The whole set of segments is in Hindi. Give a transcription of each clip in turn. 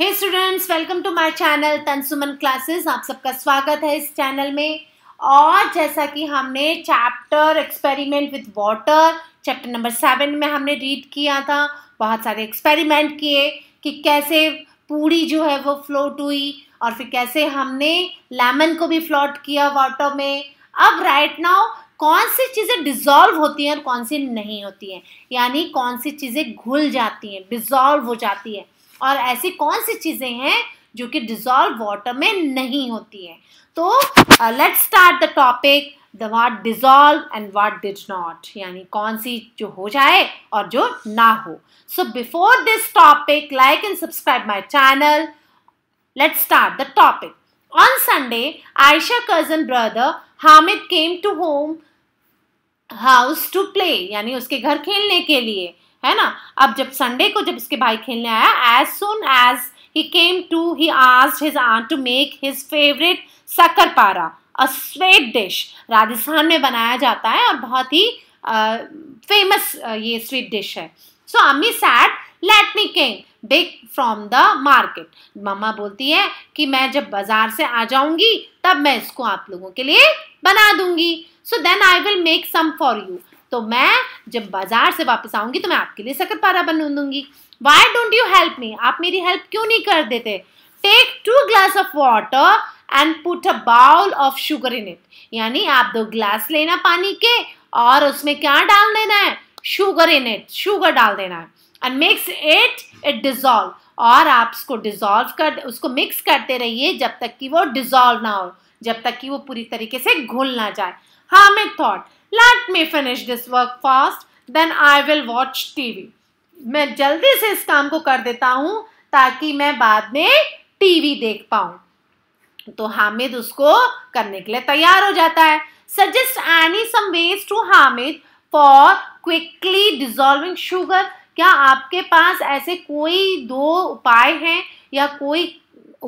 Hey students welcome to my channel Tansuman classes आप सबका स्वागत है इस चैनल में और जैसा कि हमने chapter experiment with water chapter number seven में हमने रीड किया था बहुत सारे एक्सपेरिमेंट किए कि कैसे पूड़ी जो है वो फ्लोट हुई और फिर कैसे हमने लेमन को भी फ्लोट किया वाटर में अब राइट नाउ कौन सी चीज़ें डिज़ोल्व होती हैं और कौन सी नहीं होती हैं यानी कौन सी चीज़ें घुल जाती हैं डिज़ोल्व हो जाती है और ऐसी कौन सी चीज़ें हैं जो कि डिजॉल्व वाटर में नहीं होती है तो let's start the topic the what dissolve and what does not यानी कौन सी जो हो जाए और जो ना हो so before this topic like and subscribe my channel let's start the topic on Sunday Ayesha cousin brother Hamid came to home house to play यानी उसके घर खेलने के लिए है ना अब जब संडे को जब इसके भाई खेलने आया as soon as he came to he asked his aunt to make his favourite sakkar para a sweet dish Rajasthan में बनाया जाता है और बहुत ही फेमस ये स्वीट डिश है सो अम्मी said let me came back from the market मम्मा बोलती है कि मैं जब बाजार से आ जाऊंगी तब मैं इसको आप लोगों के लिए बना दूंगी so then I will make some for you तो मैं जब बाजार से वापस आऊंगी तो मैं आपके लिए पारा बन दूंगी why don't you help me आप मेरी हेल्प क्यों नहीं कर देते take two glass of water and put a bowl of sugar in it यानी आप दो ग्लास लेना पानी के और उसमें क्या डाल देना है शुगर इन इट शुगर डाल देना है and mix it it dissolve और आप उसको डिजॉल्व कर उसको मिक्स करते रहिए जब तक कि वो डिजॉल्व ना हो जब तक कि वो पूरी तरीके से घुल ना जाए हाँ मैं thought let me finish this work fast then I will watch TV मैं जल्दी से इस काम को कर देता हूं ताकि मैं बाद में टीवी देख पाऊं तो हामिद उसको करने के लिए तैयार हो जाता है suggest any some ways to Hamid for quickly dissolving sugar क्या आपके पास ऐसे कोई दो उपाय हैं या कोई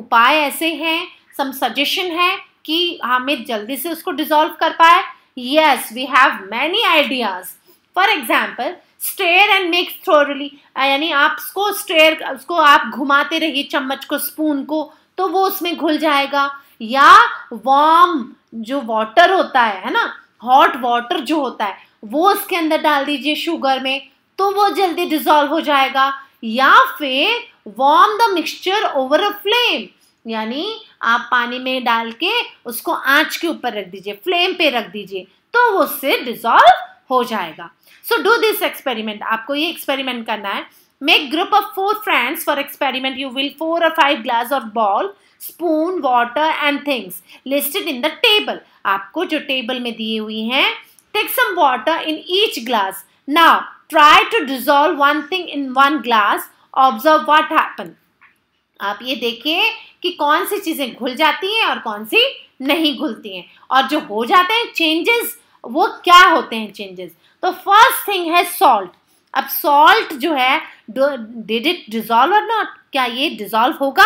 उपाय ऐसे हैं सम सजेशन है कि हामिद जल्दी से उसको डिजॉल्व कर पाए Yes, we have many ideas. For example, stir and mix thoroughly यानी आप उसको स्टेयर उसको आप घुमाते रहिए चम्मच को स्पून को तो वो उसमें घुल जाएगा या वॉम जो वाटर होता है है ना हॉट वाटर जो होता है वो उसके अंदर डाल दीजिए शुगर में तो वो जल्दी डिजॉल्व हो जाएगा या फिर warm the mixture over a flame यानी आप पानी में डाल के उसको आंच के ऊपर रख दीजिए फ्लेम पे रख दीजिए तो वो उससे डिजॉल्व हो जाएगा सो डू दिस एक्सपेरिमेंट आपको ये एक्सपेरिमेंट करना है make group of four friends for experiment you will four और five glass of bowl spoon water and things listed in the table आपको जो टेबल में दिए हुई हैं take some water in each glass now try to dissolve one thing in one glass observe what happen आप ये देखिए कि कौन सी चीज़ें घुल जाती हैं और कौन सी नहीं घुलती हैं और जो हो जाते हैं चेंजेस वो क्या होते हैं चेंजेस तो फर्स्ट थिंग है सॉल्ट अब सॉल्ट जो है डिड इट डिजॉल्व और नॉट क्या ये डिजॉल्व होगा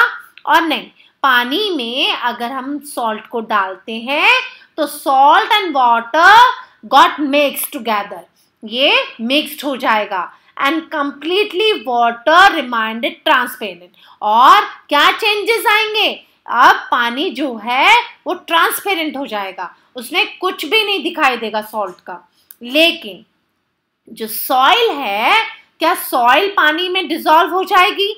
और नहीं पानी में अगर हम सॉल्ट को डालते हैं तो salt and water got mix together ये मिक्स्ड हो जाएगा and completely water reminded transparent और क्या चेंजेस आएंगे अब पानी जो है वो ट्रांसपेरेंट हो जाएगा उसमें कुछ भी नहीं दिखाई देगा सॉल्ट का लेकिन जो सॉइल है क्या सॉइल पानी में डिजॉल्व हो जाएगी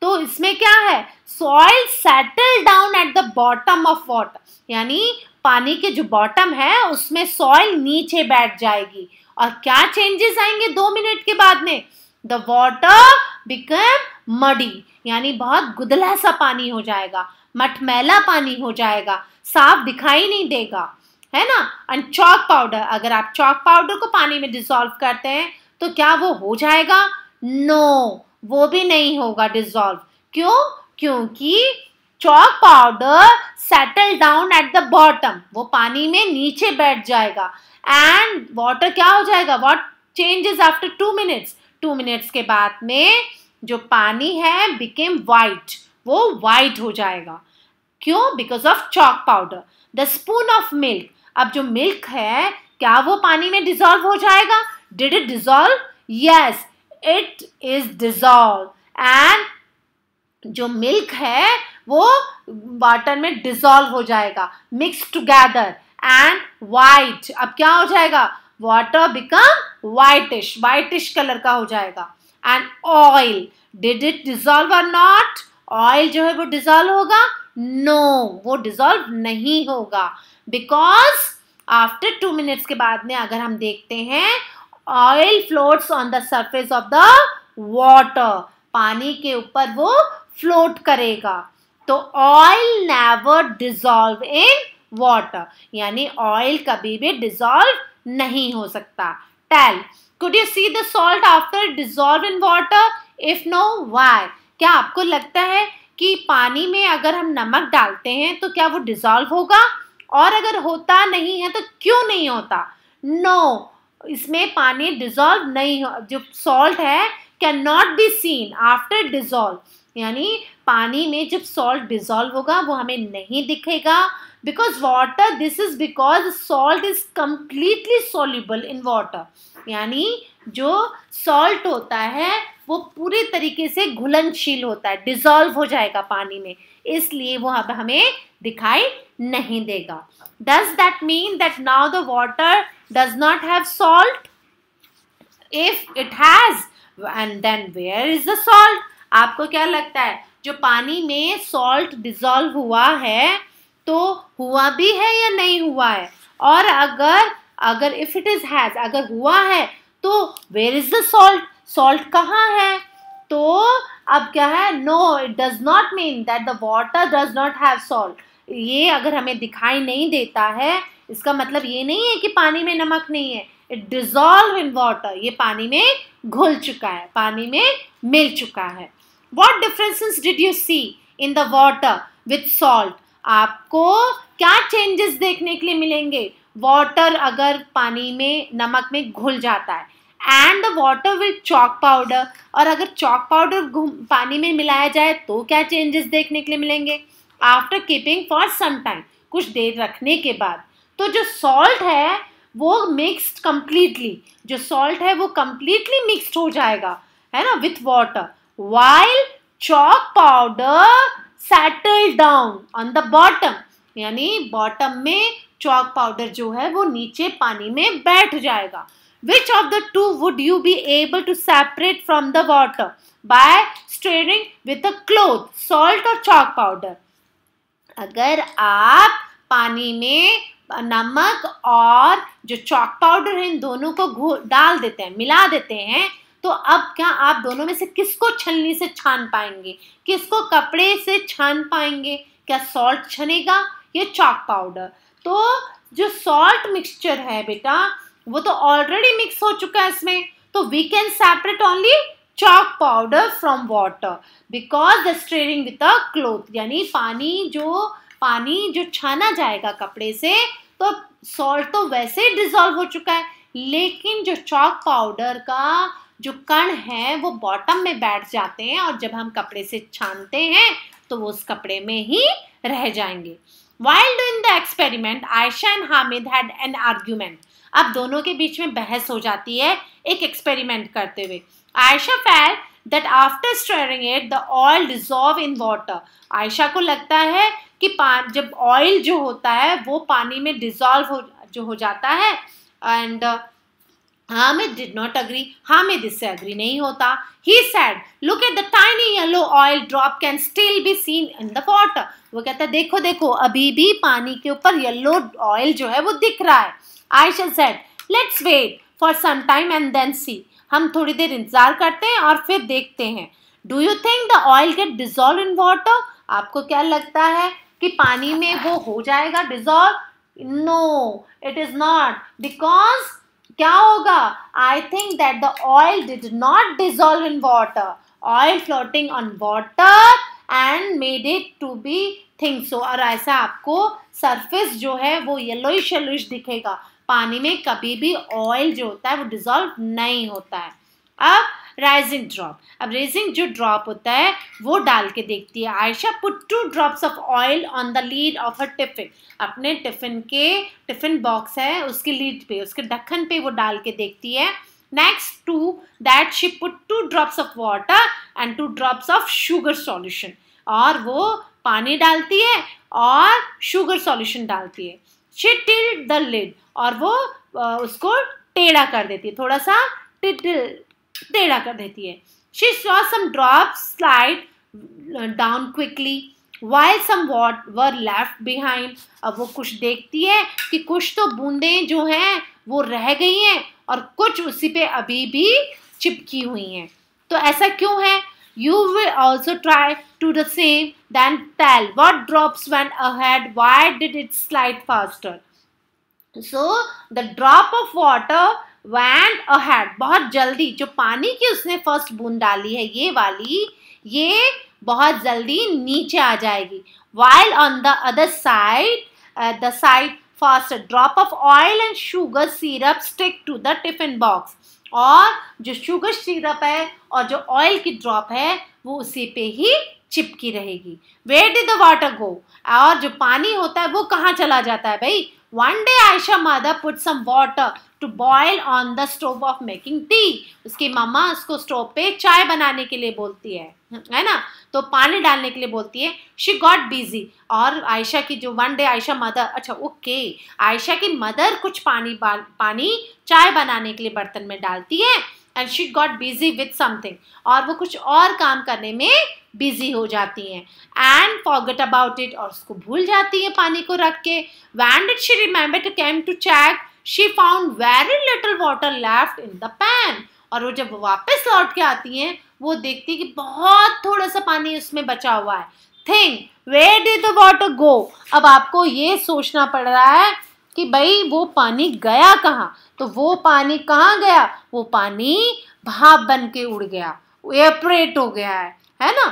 तो इसमें क्या है soil settle down at the bottom of water यानी पानी के जो बॉटम है उसमें सॉइल नीचे बैठ जाएगी और क्या चेंजेस आएंगे दो मिनट के बाद में द वॉटर बिकम मडी यानी बहुत गुदला सा पानी हो जाएगा मटमैला पानी हो जाएगा साफ दिखाई नहीं देगा है ना एंड चौक पाउडर अगर आप चौक पाउडर को पानी में डिसॉल्व करते हैं तो क्या वो हो जाएगा नो no, वो भी नहीं होगा डिसॉल्व क्यों क्योंकि chalk powder settle down at the bottom वो पानी में नीचे बैठ जाएगा एंड वाटर क्या हो जाएगा what changes after two minutes two minutes के बाद में जो पानी है बिकेम वाइट वो वाइट हो जाएगा क्यों because of chalk powder the spoon of milk अब जो मिल्क है क्या वो पानी में डिजोल्व हो जाएगा did it dissolve yes it is dissolve and जो मिल्क है वो वाटर में डिजोल्व हो जाएगा मिक्स टुगेदर एंड वाइट अब क्या हो जाएगा water become whitish whitish colour का हो जाएगा and oil did it dissolve or not oil जो है वो डिजॉल्व होगा नो no, वो डिजोल्व नहीं होगा बिकॉज आफ्टर टू मिनट्स के बाद में अगर हम देखते हैं oil floats on the surface of the water पानी के ऊपर वो फ्लोट करेगा तो oil never dissolve in water यानी ऑयल कभी भी डिजॉल्व नहीं हो सकता tell could you see the salt after dissolve in water if no why क्या आपको लगता है कि पानी में अगर हम नमक डालते हैं तो क्या वो डिजॉल्व होगा और अगर होता नहीं है तो क्यों नहीं होता नो no, इसमें पानी डिजॉल्व नहीं हो जो सॉल्ट है can not be seen after dissolve यानी पानी में जब सॉल्ट डिजॉल्व होगा वो हमें नहीं दिखेगा because water this is because salt is completely soluble in water यानी जो सॉल्ट होता है वो पूरी तरीके से घुलनशील होता है डिजॉल्व हो जाएगा पानी में इसलिए वो अब हमें दिखाई नहीं देगा does that mean that now the water does not have salt if it has and then where is the salt आपको क्या लगता है जो पानी में सॉल्ट डिजोल्व हुआ है तो हुआ भी है या नहीं हुआ है और अगर अगर इफ इट इज हैज अगर हुआ है तो where is the salt salt कहाँ है तो अब क्या है no it does not mean that the water does not have salt ये अगर हमें दिखाई नहीं देता है इसका मतलब ये नहीं है कि पानी में नमक नहीं है इट डिजॉल्व इन वॉटर ये पानी में घुल चुका है पानी में मिल चुका है what differences did you see in the water with salt आपको क्या चेंजेस देखने के लिए मिलेंगे वाटर अगर पानी में नमक में घुल जाता है and the water will chalk powder और अगर चॉक पाउडर पानी में मिलाया जाए तो क्या चेंजेस देखने के लिए मिलेंगे after keeping for some time कुछ देर रखने के बाद तो जो सॉल्ट है वो मिक्सड कम्प्लीटली जो सॉल्ट है वो कम्प्लीटली मिक्सड हो जाएगा है ना with water while chalk powder settle down on the bottom यानी बॉटम में चॉक पाउडर जो है वो नीचे पानी में बैठ जाएगा which of the two would you be able to separate from the water by straining with a cloth salt और चौक पाउडर अगर आप पानी में नमक और जो चॉक पाउडर है इन दोनों को डाल देते हैं मिला देते हैं तो अब क्या आप दोनों में से किसको छलनी से छान पाएंगे किसको कपड़े से छान पाएंगे क्या सॉल्ट छनेगा या चॉक पाउडर तो जो सॉल्ट मिक्सचर है बेटा वो तो ऑलरेडी मिक्स हो चुका है इसमें तो we can separate only chalk powder from water because the straining with a cloth यानी पानी जो पानी जो छाना जाएगा कपड़े से तो सॉल्ट तो वैसे ही डिजॉल्व हो चुका है लेकिन जो चॉक पाउडर का जो कण हैं वो बॉटम में बैठ जाते हैं और जब हम कपड़े से छानते हैं तो वो उस कपड़े में ही रह जाएंगे while doing the experiment Ayesha and Hamid had an argument अब दोनों के बीच में बहस हो जाती है एक एक्सपेरिमेंट करते हुए Ayesha felt that after stirring it the oil dissolve in water Ayesha को लगता है कि जब ऑयल जो होता है वो पानी में डिजॉल्व हो जो हो जाता है and uh, Hamid did not agree. Hamid इससे agree नहीं होता. He said, look at the tiny yellow oil drop can still be seen in the pot. वो कहता है देखो देखो अभी भी पानी के ऊपर येलो ऑयल जो है वो दिख रहा है Ayesha said let's wait for some time and then see हम थोड़ी देर इंतजार करते हैं और फिर देखते हैं do you think the oil get dissolve in water आपको क्या लगता है कि पानी में वो हो जाएगा dissolve no it is not because क्या होगा I think that the oil did not dissolve in water oil floating on water and made it to be think so और ऐसा आपको सरफेस जो है वो येलोइश येलोइश दिखेगा पानी में कभी भी ऑयल जो होता है वो डिजोल्व नहीं होता है अब राइजिंग ड्रॉप अब रेजिंग जो ड्रॉप होता है वो डाल के देखती है Ayesha put two drops of oil on the lid of a tiffin अपने टिफिन के टिफिन बॉक्स है उसके लीड पे उसके ढक्कन पे वो डाल के देखती है next to that she put two drops of water and two drops of sugar solution और वो पानी डालती है और शुगर सॉल्यूशन डालती है शी tilt द लिड और वो उसको टेढ़ा कर देती है थोड़ा सा टिटिल टेढ़ा कर देती है she saw some drop slide down quickly why some whatever left behind अब वो कुछ देखती है कि कुछ तो बूंदें जो हैं वो रह गई हैं और कुछ उसी पे अभी भी चिपकी हुई हैं तो ऐसा क्यों है you will also try to the same then tell what drops went ahead why did it slide faster so the drop of water went ahead बहुत जल्दी जो पानी की उसने फर्स्ट बूंद डाली है ये वाली ये बहुत जल्दी नीचे आ जाएगी while on the other side the side first drop of oil and sugar syrup stick to the tiffin box और जो शुगर सिरप है और जो ऑयल की ड्रॉप है वो उसी पे ही चिपकी रहेगी where did the water go और जो पानी होता है वो कहाँ चला जाता है भाई one day Ayesha mother put some water to boil on the stove of making tea उसकी मामा उसको स्टोव पे चाय बनाने के लिए बोलती है है ना तो पानी डालने के लिए बोलती है शी गॉट बिजी और आयशा की जो वन डे आयशा मदर अच्छा ओके आयशा की मदर कुछ पानी पानी चाय बनाने के लिए बर्तन में डालती है and she got busy with something और वो कुछ और काम करने में बिजी हो जाती हैं एंड फॉगेट अबाउट इट और उसको भूल जाती है पानी को रख के went it she remember to came to check she found very little water left in the pan और वो जब वापस लौट के आती हैं वो देखती है कि बहुत थोड़ा सा पानी उसमें बचा हुआ है think where did the water go अब आपको ये सोचना पड़ रहा है कि भाई वो पानी गया कहाँ तो वो पानी कहाँ गया वो पानी भाप बन के उड़ गया एपरेट हो गया है है ना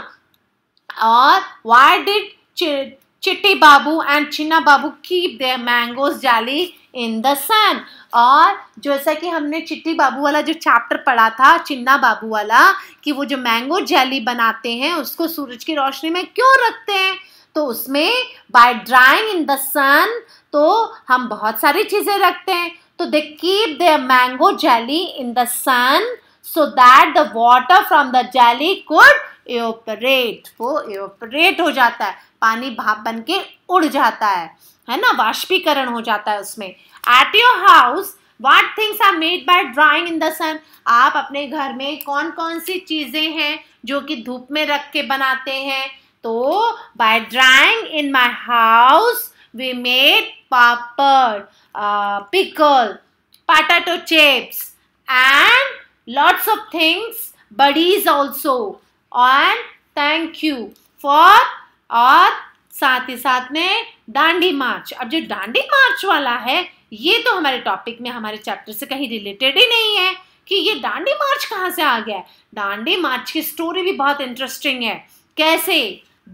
और why did Chitti Babu and Chinna Babu keep their mangoes jelly in the sun और जैसा कि हमने चिट्टी बाबू वाला जो चैप्टर पढ़ा था चिन्ना बाबू वाला कि वो जो मैंगो जेली बनाते हैं उसको सूरज की रोशनी में क्यों रखते हैं तो उसमें by drying in the sun तो हम बहुत सारी चीज़ें रखते हैं तो they keep the mango jelly in the sun so that the water from the jelly could evaporate वो एपरेट हो जाता है पानी भाप बन के उड़ जाता है है ना वाष्पीकरण हो जाता है उसमें at your house what things are made by drying in the sun आप अपने घर में कौन कौन सी चीज़ें हैं जो कि धूप में रख के बनाते हैं तो by drying in my house we made papad pickle potato chips and lots of things buddies also and thank you for और साथ ही साथ में डांडी मार्च अब जो डांडी मार्च वाला है ये तो हमारे टॉपिक में हमारे चैप्टर से कहीं रिलेटेड ही नहीं है कि ये डांडी मार्च कहाँ से आ गया डांडी मार्च की स्टोरी भी बहुत इंटरेस्टिंग है कैसे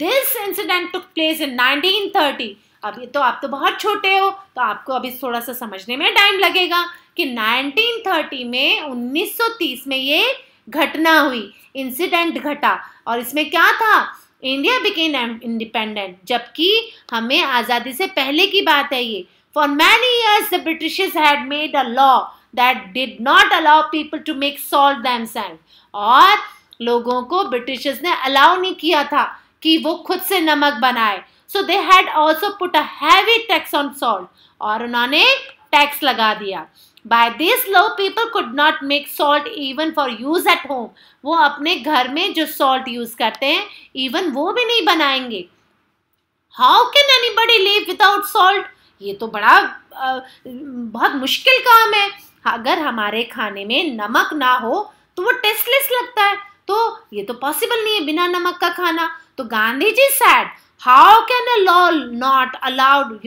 this incident took place in 1930 अब ये तो आप तो बहुत छोटे हो तो आपको अभी थोड़ा सा समझने में टाइम लगेगा कि 1930 में 1930 में ये घटना हुई इंसिडेंट घटा और इसमें क्या था इंडिया बिकेम इंडिपेंडेंट जबकि हमें आज़ादी से पहले की बात है ये for many years the britishers had made a law that did not allow people to make salt them और लोगों को ब्रिटिशर्स ने अलाउ नहीं किया था कि वो खुद से नमक बनाए so they had also put a heavy tax on salt और उन्होंने टैक्स लगा दिया by this law people could not make salt even for use at home वो अपने घर में जो सॉल्ट यूज करते हैं इवन वो भी नहीं बनाएंगे how can anybody live without salt ये तो बड़ा बहुत मुश्किल काम है अगर हमारे खाने में नमक ना हो तो वो टेस्टलेस लगता है तो ये तो पॉसिबल नहीं है बिना नमक का खाना तो Gandhi ji said how can a law not allowed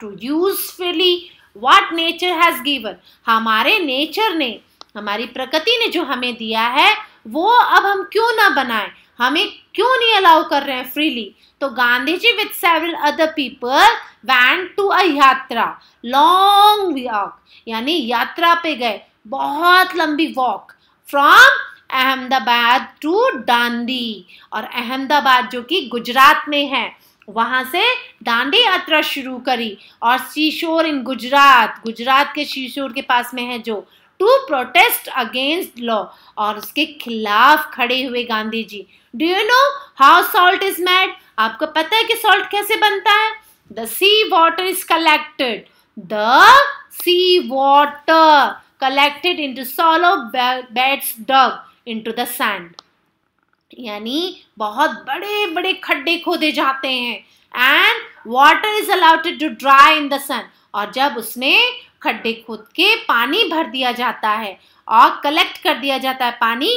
to use freely what nature has given हमारे नेचर ने हमारी प्रकृति ने जो हमें दिया है वो अब हम क्यों ना बनाए हमें क्यों नहीं अलाउ कर रहे हैं फ्रीली तो Gandhi ji with several other people went to a yatra long walk यानी यात्रा पे गए बहुत लंबी walk from Ahmedabad to Dandi और अहमदाबाद जो कि गुजरात में है वहाँ से दांडी यात्रा शुरू करी और शीशोर इन गुजरात गुजरात के शीशोर के पास में है जो टू प्रोटेस्ट अगेंस्ट लॉ और उसके खिलाफ खड़े हुए Gandhi ji do you know how salt is made आपको पता है कि सॉल्ट कैसे बनता है the sea water is collected the sea water collected into shallow beds dug into the sand यानी बहुत बड़े बड़े खड्डे खोदे जाते हैं and water is allowed to dry in the sun और जब उसमें खड्डे खोद के पानी भर दिया जाता है और कलेक्ट कर दिया जाता है पानी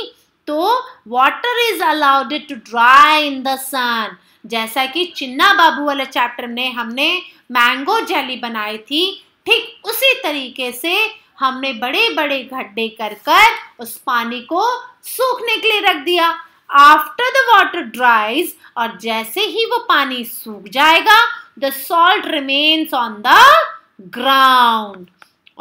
तो water is allowed to dry in the sun जैसा कि चिन्ना बाबू वाले चैप्टर में हमने मैंगो जेली बनाई थी ठीक उसी तरीके से हमने बड़े बड़े गड्ढे कर कर उस पानी को सूखने के लिए रख दिया आफ्टर द वॉटर ड्राइज और जैसे ही वो पानी सूख जाएगा the salt remains on the ground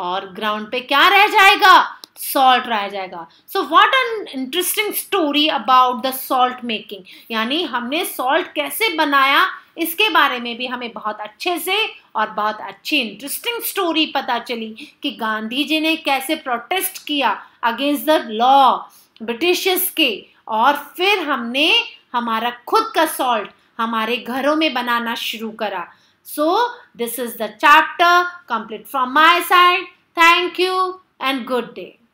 और ग्राउंड पे क्या रह जाएगा सॉल्ट रह जाएगा so what an interesting story about the salt making यानी हमने सॉल्ट कैसे बनाया इसके बारे में भी हमें बहुत अच्छे से और बहुत अच्छी इंटरेस्टिंग स्टोरी पता चली कि गांधी जी ने कैसे प्रोटेस्ट किया अगेंस्ट द लॉ ब्रिटिशर्स के और फिर हमने हमारा खुद का सॉल्ट हमारे घरों में बनाना शुरू करा so this is the chapter complete from my side thank you and good day